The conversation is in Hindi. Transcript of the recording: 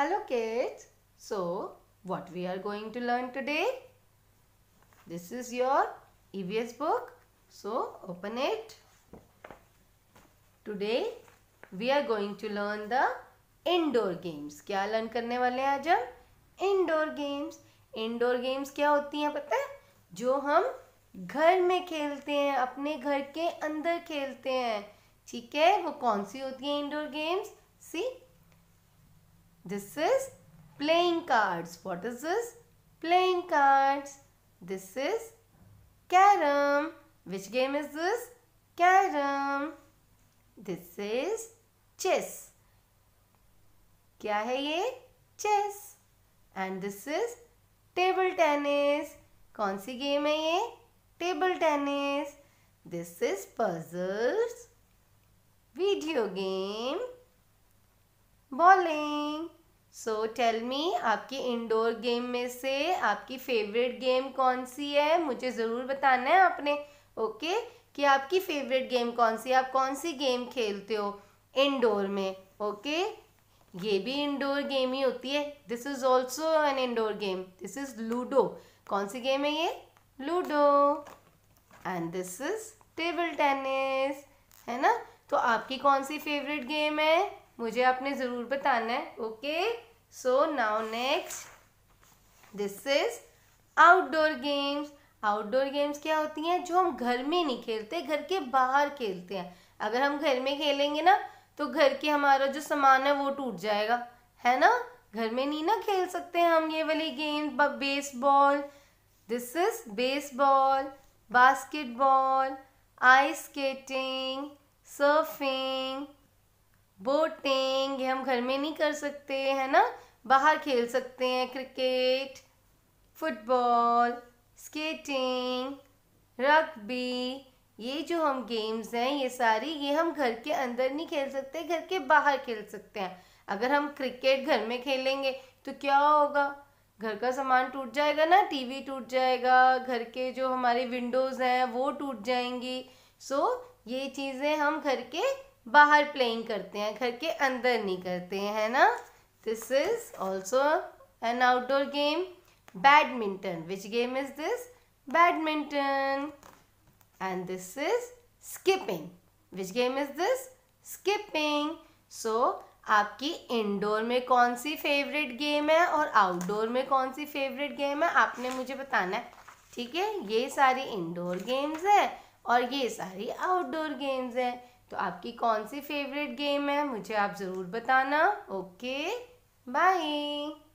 Hello kids. So, what we are going to learn today? This is your EVS book. So, open it. Today, we are going to learn the indoor games. क्या learn करने वाले हैं आज हम Indoor games. Indoor games क्या होती हैं पता है जो हम घर में खेलते हैं अपने घर के अंदर खेलते हैं ठीक है वो कौन सी होती है इंडोर गेम्स सी This is playing cards. What is this? Playing cards. This is carrom Which game is this? carrom This is chess. kya hai ye chess and this is table tennis कौन सी गेम है ये table tennis this is puzzles video game bowling so tell me आपकी इंडोर गेम में से आपकी फेवरेट गेम कौन सी है मुझे ज़रूर बताना है आपने ओके okay? कि आपकी फेवरेट गेम कौन सी है आप कौन सी गेम खेलते हो इंडोर में ओके okay? ये भी इंडोर गेम ही होती है this is also an indoor game this is ludo कौन सी गेम है ये ludo and this is table tennis है ना तो आपकी कौन सी फेवरेट गेम है मुझे आपने ज़रूर बताना है okay so now next this is outdoor games outdoor games क्या होती हैं जो हम घर में नहीं खेलते घर के बाहर खेलते हैं अगर हम घर में खेलेंगे ना तो घर के हमारा जो सामान है वो टूट जाएगा है ना घर में नहीं ना खेल सकते हम ये वाली game baseball this is baseball basketball ice skating surfing boating ये हम घर में नहीं कर सकते है ना बाहर खेल सकते हैं क्रिकेट फुटबॉल स्केटिंग रग्बी ये जो हम गेम्स हैं ये सारी ये हम घर के अंदर नहीं खेल सकते घर के बाहर खेल सकते हैं अगर हम क्रिकेट घर में खेलेंगे तो क्या होगा घर का सामान टूट जाएगा ना टीवी टूट जाएगा घर के जो हमारे विंडोज़ हैं वो टूट जाएंगी सो so, ये चीज़ें हम घर के बाहर प्लेइंग करते हैं घर के अंदर नहीं करते हैं है ना this is also an outdoor game badminton which game is this badminton and this is skipping which game is this skipping so आपकी इंडोर में कौन सी फेवरेट गेम है और आउटडोर में कौन सी फेवरेट गेम है आपने मुझे बताना है ठीक है ये सारी इंडोर गेम्स हैं और ये सारी आउटडोर गेम्स हैं तो आपकी कौन सी फेवरेट गेम है मुझे आप ज़रूर बताना ओके बाय